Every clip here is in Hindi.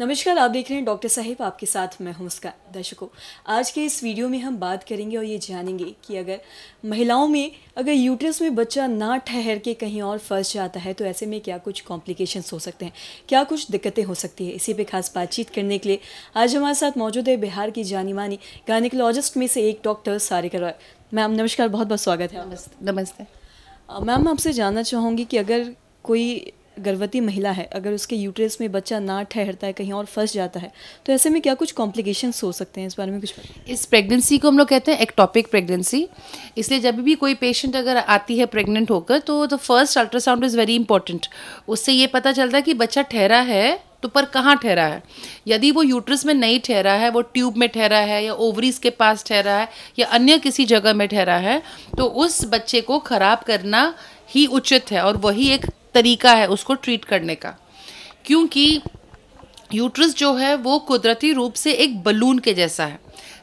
नमस्कार आप देख रहे हैं डॉक्टर साहिब आपके साथ मैं हूं उसका दर्शकों आज के इस वीडियो में हम बात करेंगे और ये जानेंगे कि अगर महिलाओं में अगर यूट्रस में बच्चा ना ठहर के कहीं और फंस जाता है तो ऐसे में क्या कुछ कॉम्प्लिकेशंस हो सकते हैं क्या कुछ दिक्कतें हो सकती है इसी पे खास बातचीत करने के लिए आज हमारे साथ मौजूद है बिहार की जानी मानी गायनिकोलॉजिस्ट में से एक डॉक्टर सारिका रॉय मैम नमस्कार बहुत बहुत स्वागत है नमस्ते नमस्ते मैम आपसे जानना चाहूँगी कि अगर कोई गर्भवती महिला है अगर उसके यूट्रस में बच्चा ना ठहरता है कहीं और फंस जाता है तो ऐसे में क्या कुछ कॉम्प्लिकेशंस हो सकते हैं इस बारे में कुछ इस प्रेगनेंसी को हम लोग कहते हैं एक्टॉपिक प्रेगनेंसी इसलिए जब भी कोई पेशेंट अगर आती है प्रेग्नेंट होकर तो the first ultrasound is very important उससे ये पता चलता है कि बच्चा ठहरा है तो पर कहाँ ठहरा है यदि वो यूट्रस में नहीं ठहरा है वो ट्यूब में ठहरा है या ओवरीज के पास ठहरा है या अन्य किसी जगह में ठहरा है तो उस बच्चे को ख़राब करना ही उचित है और वही एक तरीका है उसको ट्रीट करने का क्योंकि यूट्रस जो है वो कुदरती रूप से एक बलून के जैसा है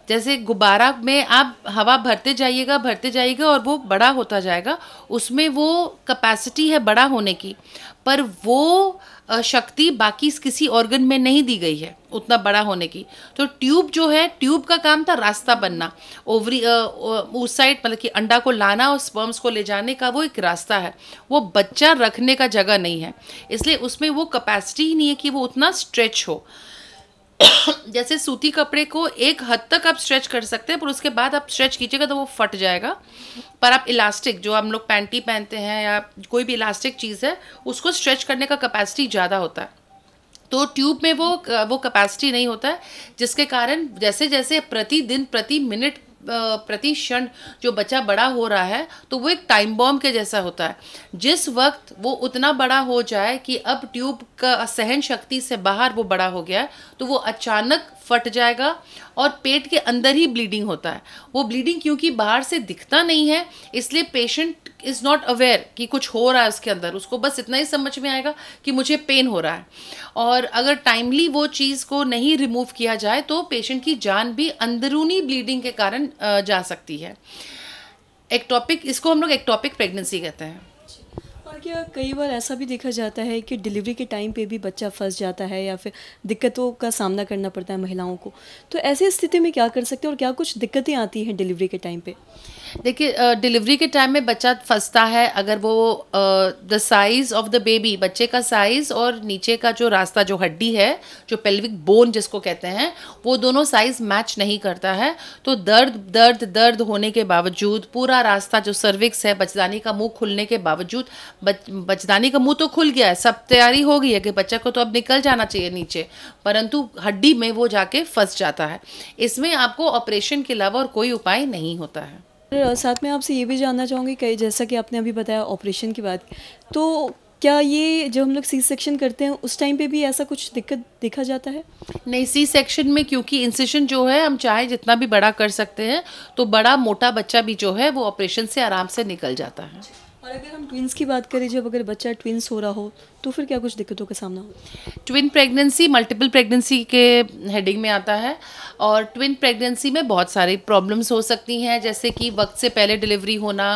जैसे गुब्बारा में आप हवा भरते जाइएगा भरते जाइएगा और वो बड़ा होता जाएगा उसमें वो कैपेसिटी है बड़ा होने की पर वो शक्ति बाकी किसी ऑर्गन में नहीं दी गई है उतना बड़ा होने की तो ट्यूब जो है ट्यूब का काम था रास्ता बनना ओवरी उस साइड मतलब कि अंडा को लाना और स्पर्म्स को ले जाने का वो एक रास्ता है वो बच्चा रखने का जगह नहीं है इसलिए उसमें वो कैपेसिटी ही नहीं है कि वो उतना स्ट्रेच हो जैसे सूती कपड़े को एक हद तक आप स्ट्रेच कर सकते हैं पर उसके बाद आप स्ट्रेच कीजिएगा तो वो फट जाएगा पर आप इलास्टिक जो हम लोग पैंटी पहनते हैं या कोई भी इलास्टिक चीज़ है उसको स्ट्रेच करने का कैपेसिटी ज़्यादा होता है तो ट्यूब में वो वो कैपेसिटी नहीं होता है जिसके कारण जैसे जैसे प्रतिदिन प्रति मिनट प्रति क्षण जो बच्चा बड़ा हो रहा है तो वो एक टाइम बॉम्ब के जैसा होता है जिस वक्त वो उतना बड़ा हो जाए कि अब ट्यूब का सहन शक्ति से बाहर वो बड़ा हो गया है तो वो अचानक फट जाएगा और पेट के अंदर ही ब्लीडिंग होता है वो ब्लीडिंग क्योंकि बाहर से दिखता नहीं है इसलिए पेशेंट इज़ नॉट अवेयर कि कुछ हो रहा है उसके अंदर उसको बस इतना ही समझ में आएगा कि मुझे पेन हो रहा है और अगर टाइमली वो चीज़ को नहीं रिमूव किया जाए तो पेशेंट की जान भी अंदरूनी ब्लीडिंग के कारण जा सकती है एक्टॉपिक इसको हम लोग एक्टॉपिक प्रेगनेंसी कहते हैं क्या कई बार ऐसा भी देखा जाता है कि डिलीवरी के टाइम पे भी बच्चा फंस जाता है या फिर दिक्कतों का सामना करना पड़ता है महिलाओं को तो ऐसी स्थिति में क्या कर सकते हैं और क्या कुछ दिक्कतें आती हैं डिलीवरी के टाइम पे देखिए डिलीवरी के टाइम में बच्चा फंसता है अगर वो the size of the baby बच्चे का साइज़ और नीचे का जो रास्ता जो हड्डी है जो पेल्विक बोन जिसको कहते हैं वो दोनों साइज़ मैच नहीं करता है तो दर्द दर्द दर्द होने के बावजूद पूरा रास्ता जो सर्विक्स है बचदानी का मुँह खुलने के बावजूद बच बचदानी का मुंह तो खुल गया है सब तैयारी हो गई है कि बच्चा को तो अब निकल जाना चाहिए नीचे परंतु हड्डी में वो जाके फंस जाता है इसमें आपको ऑपरेशन के अलावा और कोई उपाय नहीं होता है साथ में आपसे ये भी जानना चाहूँगी कई जैसा कि आपने अभी बताया ऑपरेशन की बात तो क्या ये जो हम लोग सी सेक्शन करते हैं उस टाइम पे भी ऐसा कुछ दिक्कत देखा जाता है नहीं सी सेक्शन में क्योंकि इंसिशन जो है हम चाहे जितना भी बड़ा कर सकते हैं तो बड़ा मोटा बच्चा भी जो है वो ऑपरेशन से आराम से निकल जाता है और अगर हम ट्विंस की बात करें जब अगर बच्चा ट्विंस हो रहा हो तो फिर क्या कुछ दिक्कतों का सामना हो ट्विन प्रेगनेंसी मल्टीपल प्रेगनेंसी के हेडिंग में आता है और ट्विन प्रेगनेंसी में बहुत सारी प्रॉब्लम्स हो सकती हैं जैसे कि वक्त से पहले डिलीवरी होना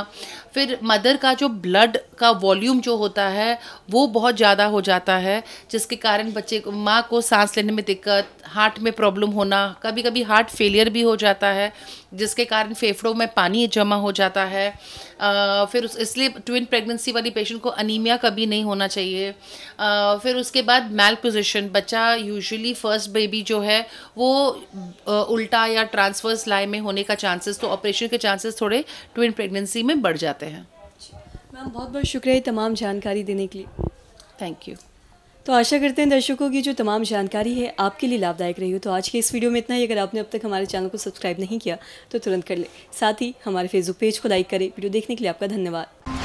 फिर मदर का जो ब्लड का वॉल्यूम जो होता है वो बहुत ज़्यादा हो जाता है जिसके कारण बच्चे को माँ को सांस लेने में दिक्कत हार्ट में प्रॉब्लम होना कभी कभी हार्ट फेलियर भी हो जाता है जिसके कारण फेफड़ों में पानी जमा हो जाता है आ, फिर उस इसलिए ट्विन प्रेगनेंसी वाली पेशेंट को अनीमिया कभी नहीं होना चाहिए आ, फिर उसके बाद मेल पोजिशन बच्चा यूजुअली फर्स्ट बेबी जो है वो आ, उल्टा या ट्रांसफर्स लाइन में होने का चांसेस तो ऑपरेशन के चांसेस थोड़े ट्विन प्रेगनेंसी में बढ़ जाते हैं सकते हैं मैम बहुत बहुत शुक्रिया तमाम जानकारी देने के लिए थैंक यू तो आशा करते हैं दर्शकों की जो तमाम जानकारी है आपके लिए लाभदायक रही हो तो आज के इस वीडियो में इतना ही अगर आपने अब तक हमारे चैनल को सब्सक्राइब नहीं किया तो तुरंत कर ले साथ ही हमारे फेसबुक पेज को लाइक करें वीडियो देखने के लिए आपका धन्यवाद